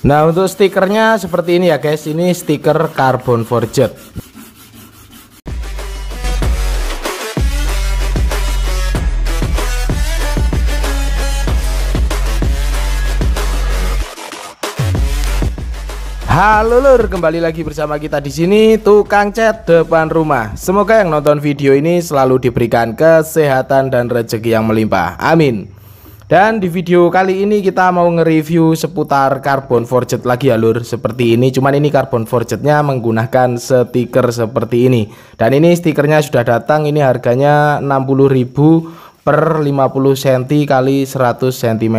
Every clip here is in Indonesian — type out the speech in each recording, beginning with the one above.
Nah untuk stikernya seperti ini ya guys Ini stiker carbon forged Halo lur, kembali lagi bersama kita di sini Tukang Cat Depan Rumah. Semoga yang nonton video ini selalu diberikan kesehatan dan rezeki yang melimpah. Amin. Dan di video kali ini kita mau nge-review seputar carbon forged lagi ya lur Seperti ini, cuman ini carbon forgednya menggunakan stiker seperti ini Dan ini stikernya sudah datang, ini harganya 60000 per 50 cm kali 100 cm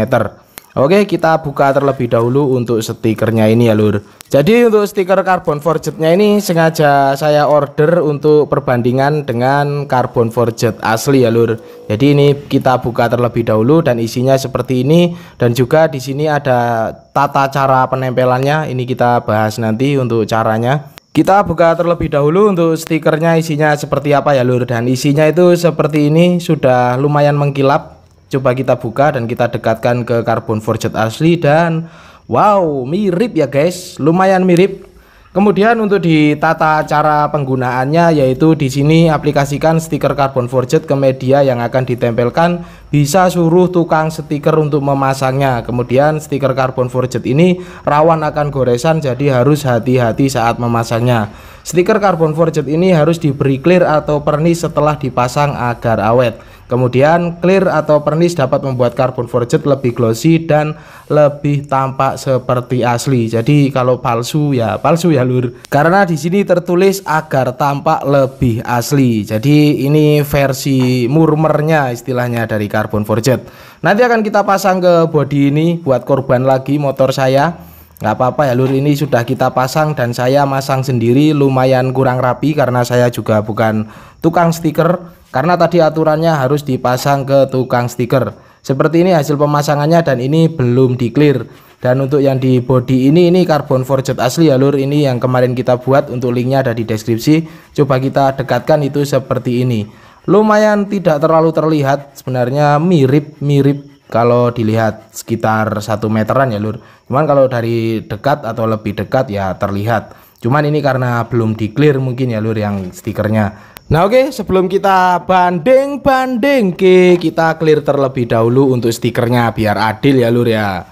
Oke kita buka terlebih dahulu untuk stikernya ini ya lur Jadi untuk stiker carbon nya ini sengaja saya order untuk perbandingan dengan carbon forged asli ya lur Jadi ini kita buka terlebih dahulu dan isinya seperti ini Dan juga di sini ada tata cara penempelannya ini kita bahas nanti untuk caranya kita buka terlebih dahulu untuk stikernya isinya seperti apa ya lur dan isinya itu seperti ini sudah lumayan mengkilap Coba kita buka dan kita dekatkan ke karbon forged asli dan wow, mirip ya guys, lumayan mirip. Kemudian untuk di tata cara penggunaannya yaitu di sini aplikasikan stiker karbon forged ke media yang akan ditempelkan bisa suruh tukang stiker untuk memasangnya kemudian stiker carbon forged ini rawan akan goresan jadi harus hati-hati saat memasangnya stiker carbon forged ini harus diberi clear atau pernis setelah dipasang agar awet kemudian clear atau pernis dapat membuat carbon forged lebih glossy dan lebih tampak seperti asli jadi kalau palsu ya palsu ya lur karena di sini tertulis agar tampak lebih asli jadi ini versi murmernya istilahnya dari carbon Carbon Forged nanti akan kita pasang ke body ini buat korban lagi motor saya nggak apa-apa ya lur ini sudah kita pasang dan saya masang sendiri lumayan kurang rapi karena saya juga bukan tukang stiker karena tadi aturannya harus dipasang ke tukang stiker seperti ini hasil pemasangannya dan ini belum di clear dan untuk yang di body ini ini Carbon forged asli ya lur ini yang kemarin kita buat untuk linknya ada di deskripsi coba kita dekatkan itu seperti ini lumayan tidak terlalu terlihat sebenarnya mirip-mirip kalau dilihat sekitar satu meteran ya lur cuman kalau dari dekat atau lebih dekat ya terlihat cuman ini karena belum di clear mungkin ya lur yang stikernya Nah oke okay, sebelum kita banding-banding ke kita clear terlebih dahulu untuk stikernya biar adil ya lur ya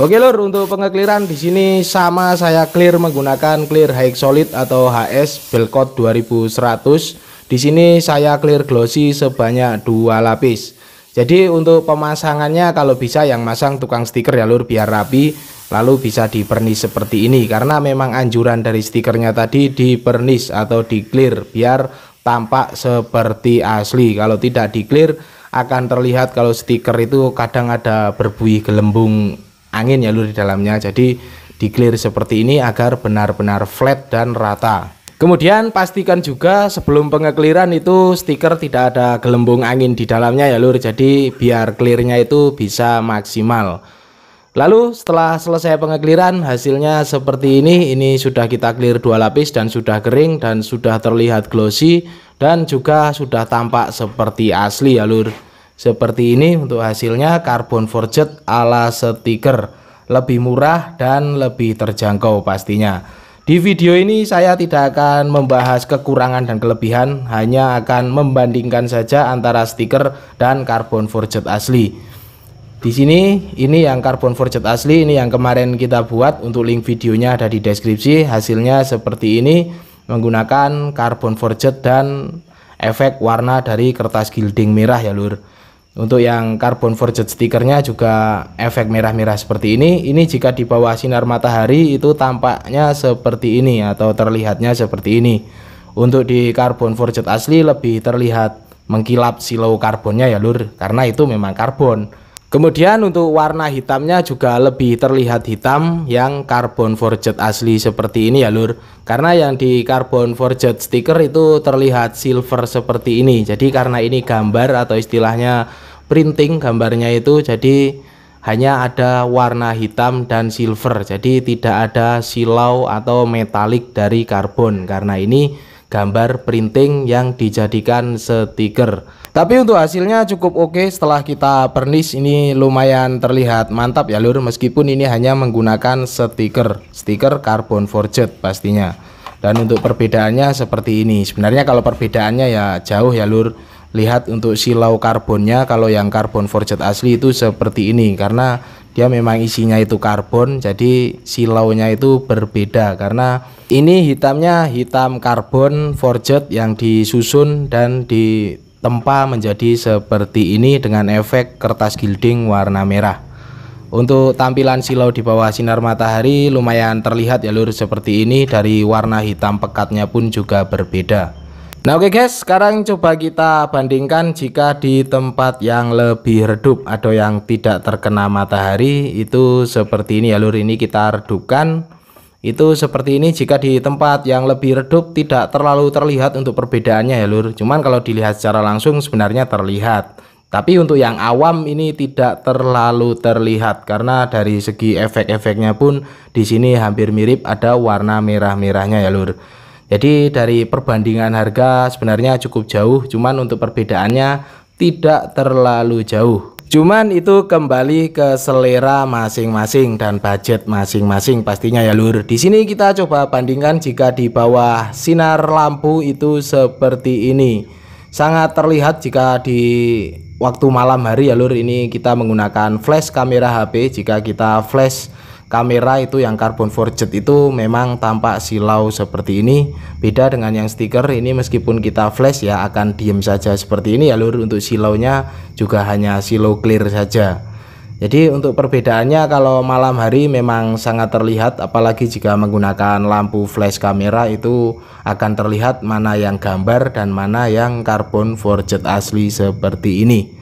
Oke lur untuk pengekliran di sini sama saya clear menggunakan clear high solid atau HS belkot 2100 di sini saya clear glossy sebanyak dua lapis. Jadi untuk pemasangannya kalau bisa yang masang tukang stiker ya lur biar rapi lalu bisa dipernis seperti ini karena memang anjuran dari stikernya tadi dipernis atau di clear biar tampak seperti asli kalau tidak di clear akan terlihat kalau stiker itu kadang ada berbuih gelembung angin ya lur di dalamnya jadi di clear seperti ini agar benar-benar flat dan rata Kemudian pastikan juga sebelum pengekliran itu stiker tidak ada gelembung angin di dalamnya ya Lur. Jadi biar clearnya itu bisa maksimal. Lalu setelah selesai pengekliran hasilnya seperti ini. Ini sudah kita clear dua lapis dan sudah kering dan sudah terlihat glossy dan juga sudah tampak seperti asli ya Lur. Seperti ini untuk hasilnya carbon forged ala stiker. Lebih murah dan lebih terjangkau pastinya. Di video ini saya tidak akan membahas kekurangan dan kelebihan, hanya akan membandingkan saja antara stiker dan carbon forged asli. Di sini ini yang carbon forged asli, ini yang kemarin kita buat untuk link videonya ada di deskripsi. Hasilnya seperti ini menggunakan carbon forged dan efek warna dari kertas gilding merah ya lur. Untuk yang carbon forged stikernya juga efek merah-merah seperti ini. Ini jika di bawah sinar matahari itu tampaknya seperti ini atau terlihatnya seperti ini. Untuk di carbon forged asli lebih terlihat mengkilap silau karbonnya ya lur karena itu memang karbon. Kemudian untuk warna hitamnya juga lebih terlihat hitam yang carbon forged asli seperti ini ya lur Karena yang di carbon forged stiker itu terlihat silver seperti ini Jadi karena ini gambar atau istilahnya printing gambarnya itu jadi hanya ada warna hitam dan silver Jadi tidak ada silau atau metalik dari karbon Karena ini gambar printing yang dijadikan stiker tapi untuk hasilnya cukup oke okay setelah kita pernis ini lumayan terlihat mantap ya lur meskipun ini hanya menggunakan stiker stiker carbon forged pastinya. Dan untuk perbedaannya seperti ini. Sebenarnya kalau perbedaannya ya jauh ya lur. Lihat untuk silau karbonnya kalau yang carbon forged asli itu seperti ini karena dia memang isinya itu karbon jadi silaunya itu berbeda karena ini hitamnya hitam karbon forged yang disusun dan di tempa menjadi seperti ini dengan efek kertas gilding warna merah untuk tampilan silau di bawah sinar matahari lumayan terlihat ya lur seperti ini dari warna hitam pekatnya pun juga berbeda Nah oke okay guys sekarang coba kita bandingkan jika di tempat yang lebih redup atau yang tidak terkena matahari itu seperti ini ya lur ini kita redupkan itu seperti ini jika di tempat yang lebih redup tidak terlalu terlihat untuk perbedaannya ya lur. Cuman kalau dilihat secara langsung sebenarnya terlihat. Tapi untuk yang awam ini tidak terlalu terlihat karena dari segi efek-efeknya pun di sini hampir mirip ada warna merah-merahnya ya lur. Jadi dari perbandingan harga sebenarnya cukup jauh cuman untuk perbedaannya tidak terlalu jauh. Cuman itu kembali ke selera masing-masing dan budget masing-masing pastinya ya lur. Di sini kita coba bandingkan jika di bawah sinar lampu itu seperti ini. Sangat terlihat jika di waktu malam hari ya lur ini kita menggunakan flash kamera HP jika kita flash kamera itu yang carbon forged itu memang tampak silau seperti ini beda dengan yang stiker ini meskipun kita flash ya akan diem saja seperti ini ya lur untuk silaunya juga hanya silau clear saja jadi untuk perbedaannya kalau malam hari memang sangat terlihat apalagi jika menggunakan lampu flash kamera itu akan terlihat mana yang gambar dan mana yang carbon forged asli seperti ini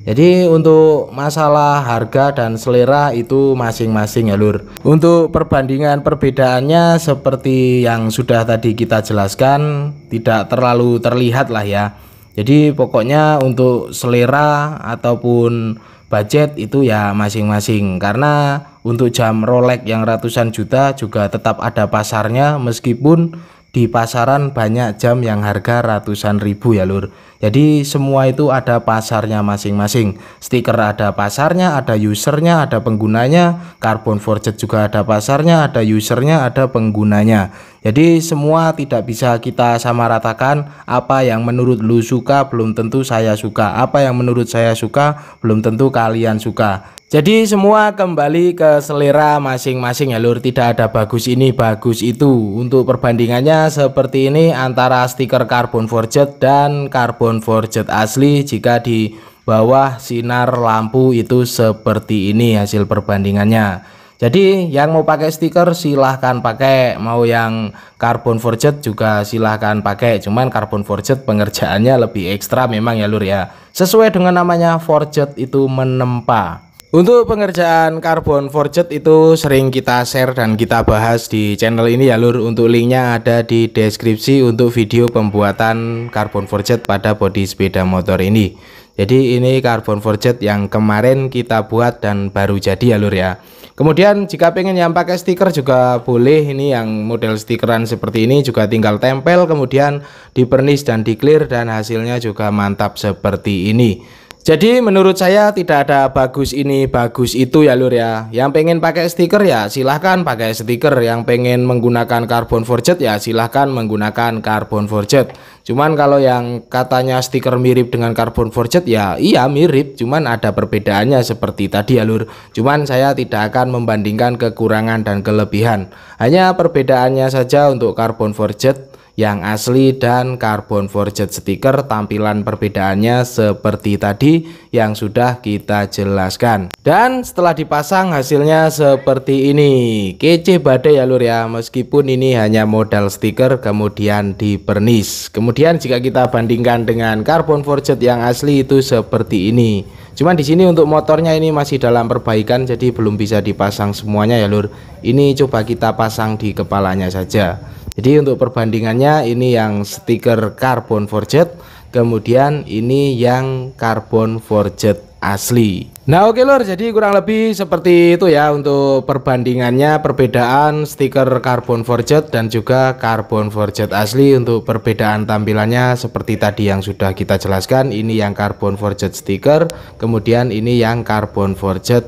jadi untuk masalah harga dan selera itu masing-masing ya lur. Untuk perbandingan perbedaannya seperti yang sudah tadi kita jelaskan tidak terlalu terlihat lah ya. Jadi pokoknya untuk selera ataupun budget itu ya masing-masing karena untuk jam Rolex yang ratusan juta juga tetap ada pasarnya meskipun di pasaran banyak jam yang harga ratusan ribu ya lur jadi semua itu ada pasarnya masing-masing stiker ada pasarnya ada usernya ada penggunanya carbon forged juga ada pasarnya ada usernya ada penggunanya jadi semua tidak bisa kita sama ratakan apa yang menurut lu suka belum tentu saya suka apa yang menurut saya suka belum tentu kalian suka jadi semua kembali ke selera masing-masing ya lur tidak ada bagus ini bagus itu untuk perbandingannya seperti ini antara stiker carbon forged dan carbon iPhone 4 asli jika di bawah sinar lampu itu seperti ini hasil perbandingannya jadi yang mau pakai stiker silahkan pakai mau yang carbon forged juga silahkan pakai cuman carbon forged pengerjaannya lebih ekstra memang ya lur ya sesuai dengan namanya forged itu menempa untuk pengerjaan karbon forged itu sering kita share dan kita bahas di channel ini ya lur Untuk linknya ada di deskripsi untuk video pembuatan karbon forged pada bodi sepeda motor ini Jadi ini karbon forged yang kemarin kita buat dan baru jadi ya lur ya Kemudian jika pengen yang pakai stiker juga boleh Ini yang model stikeran seperti ini juga tinggal tempel Kemudian dipernis dan di dan hasilnya juga mantap seperti ini jadi menurut saya tidak ada bagus ini bagus itu ya lur ya. Yang pengen pakai stiker ya silahkan pakai stiker. Yang pengen menggunakan carbon forget ya silahkan menggunakan carbon forget. Cuman kalau yang katanya stiker mirip dengan carbon forget ya iya mirip. Cuman ada perbedaannya seperti tadi ya lur. Cuman saya tidak akan membandingkan kekurangan dan kelebihan. Hanya perbedaannya saja untuk carbon forget yang asli dan carbon forged stiker tampilan perbedaannya seperti tadi yang sudah kita jelaskan dan setelah dipasang hasilnya seperti ini kece badai ya lur ya meskipun ini hanya modal stiker kemudian dipernis kemudian jika kita bandingkan dengan carbon forged yang asli itu seperti ini cuman di sini untuk motornya ini masih dalam perbaikan jadi belum bisa dipasang semuanya ya lur ini coba kita pasang di kepalanya saja jadi untuk perbandingannya ini yang stiker carbon forged, kemudian ini yang carbon forged asli. Nah oke okay lor, jadi kurang lebih seperti itu ya untuk perbandingannya perbedaan stiker carbon forged dan juga carbon forged asli untuk perbedaan tampilannya seperti tadi yang sudah kita jelaskan ini yang carbon forged stiker kemudian ini yang carbon forged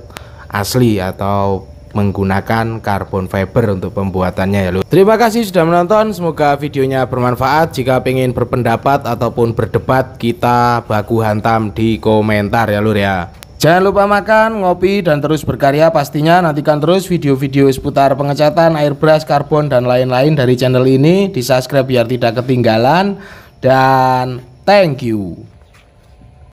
asli atau menggunakan carbon fiber untuk pembuatannya ya lur. Terima kasih sudah menonton, semoga videonya bermanfaat. Jika ingin berpendapat ataupun berdebat, kita baku hantam di komentar ya lur ya. Jangan lupa makan, ngopi, dan terus berkarya pastinya. Nantikan terus video-video seputar pengecatan, airbrush, karbon, dan lain-lain dari channel ini. Di subscribe biar tidak ketinggalan. Dan thank you.